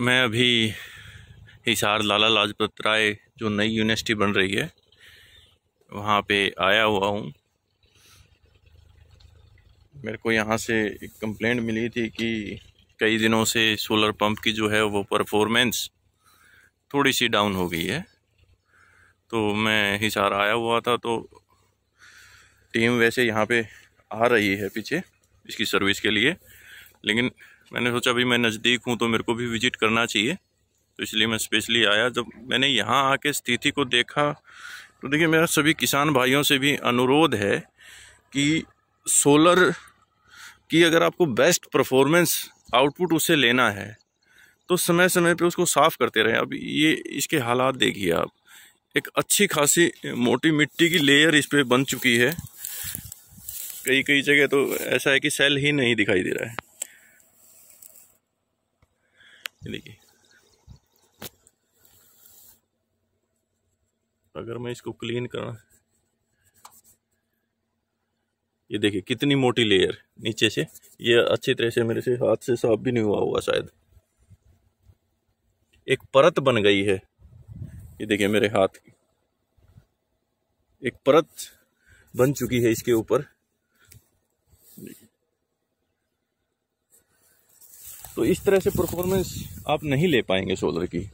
मैं अभी हिसार लाला लाजपत राय जो नई यूनिवर्सिटी बन रही है वहाँ पे आया हुआ हूँ मेरे को यहाँ से एक कंप्लेंट मिली थी कि कई दिनों से सोलर पंप की जो है वो परफॉर्मेंस थोड़ी सी डाउन हो गई है तो मैं हिसार आया हुआ था तो टीम वैसे यहाँ पे आ रही है पीछे इसकी सर्विस के लिए लेकिन मैंने सोचा अभी मैं नज़दीक हूँ तो मेरे को भी विज़िट करना चाहिए तो इसलिए मैं स्पेशली आया जब मैंने यहाँ आके स्थिति को देखा तो देखिए मेरा सभी किसान भाइयों से भी अनुरोध है कि सोलर की अगर आपको बेस्ट परफॉर्मेंस आउटपुट उसे लेना है तो समय समय पे उसको साफ़ करते रहें अब ये इसके हालात देखिए आप एक अच्छी खासी मोटी मिट्टी की लेयर इस पर बन चुकी है कई कई जगह तो ऐसा है कि सेल ही नहीं दिखाई दे रहा है देखिए अगर मैं इसको क्लीन करा ये देखिए कितनी मोटी लेयर नीचे से ये अच्छी तरह से मेरे से हाथ से साफ भी नहीं हुआ हुआ शायद एक परत बन गई है ये देखिए मेरे हाथ की एक परत बन चुकी है इसके ऊपर तो इस तरह से परफॉर्मेंस आप नहीं ले पाएंगे सोलर की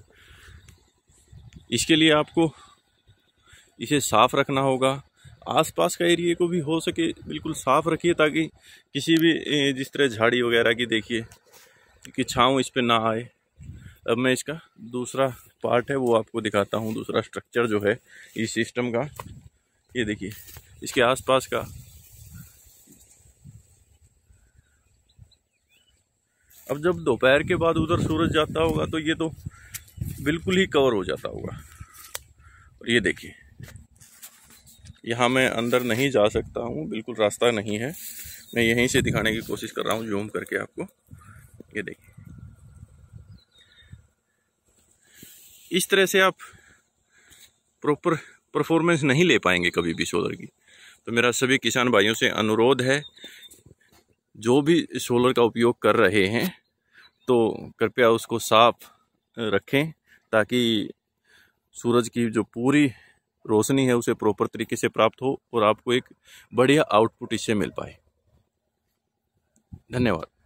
इसके लिए आपको इसे साफ़ रखना होगा आसपास का एरिए को भी हो सके बिल्कुल साफ़ रखिए ताकि किसी भी जिस तरह झाड़ी वगैरह की देखिए कि छाँव इस पर ना आए अब मैं इसका दूसरा पार्ट है वो आपको दिखाता हूँ दूसरा स्ट्रक्चर जो है इस सिस्टम का ये देखिए इसके आसपास का अब जब दोपहर के बाद उधर सूरज जाता होगा तो ये तो बिल्कुल ही कवर हो जाता होगा और ये देखिए यहाँ मैं अंदर नहीं जा सकता हूँ बिल्कुल रास्ता नहीं है मैं यहीं से दिखाने की कोशिश कर रहा हूँ जूम करके आपको ये देखिए इस तरह से आप प्रॉपर परफॉर्मेंस नहीं ले पाएंगे कभी भी सोलर की तो मेरा सभी किसान भाइयों से अनुरोध है जो भी सोलर का उपयोग कर रहे हैं तो कृपया उसको साफ रखें ताकि सूरज की जो पूरी रोशनी है उसे प्रॉपर तरीके से प्राप्त हो और आपको एक बढ़िया आउटपुट इससे मिल पाए धन्यवाद